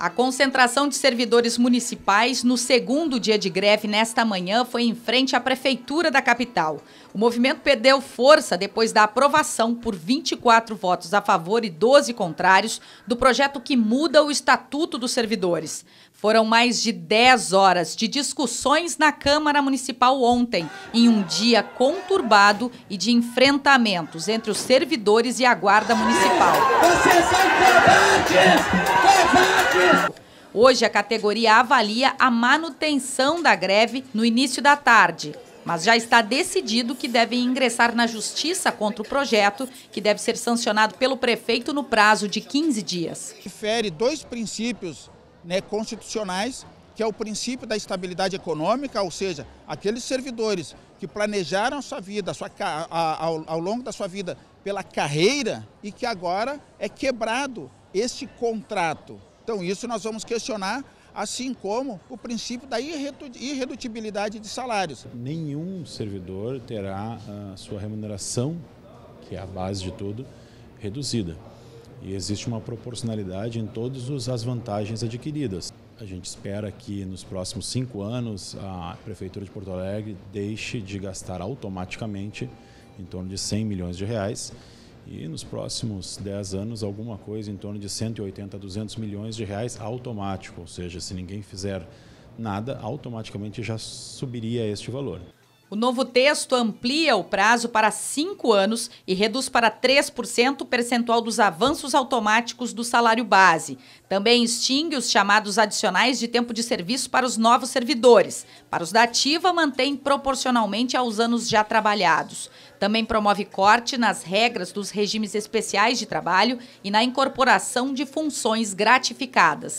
A concentração de servidores municipais no segundo dia de greve nesta manhã foi em frente à Prefeitura da capital. O movimento perdeu força depois da aprovação, por 24 votos a favor e 12 contrários, do projeto que muda o Estatuto dos Servidores. Foram mais de 10 horas de discussões na Câmara Municipal ontem, em um dia conturbado e de enfrentamentos entre os servidores e a Guarda Municipal. Vocês são covardes! Covardes! Hoje, a categoria avalia a manutenção da greve no início da tarde, mas já está decidido que devem ingressar na justiça contra o projeto, que deve ser sancionado pelo prefeito no prazo de 15 dias. Fere dois princípios né, constitucionais, que é o princípio da estabilidade econômica, ou seja, aqueles servidores que planejaram a sua vida, a sua, a, ao, ao longo da sua vida, pela carreira e que agora é quebrado este contrato. Então, isso nós vamos questionar, assim como o princípio da irredutibilidade de salários. Nenhum servidor terá a sua remuneração, que é a base de tudo, reduzida. E existe uma proporcionalidade em todas as vantagens adquiridas. A gente espera que nos próximos cinco anos a Prefeitura de Porto Alegre deixe de gastar automaticamente em torno de 100 milhões de reais e nos próximos 10 anos, alguma coisa em torno de 180 a 200 milhões de reais automático, ou seja, se ninguém fizer nada, automaticamente já subiria este valor. O novo texto amplia o prazo para cinco anos e reduz para 3% o percentual dos avanços automáticos do salário base. Também extingue os chamados adicionais de tempo de serviço para os novos servidores. Para os da ativa, mantém proporcionalmente aos anos já trabalhados. Também promove corte nas regras dos regimes especiais de trabalho e na incorporação de funções gratificadas.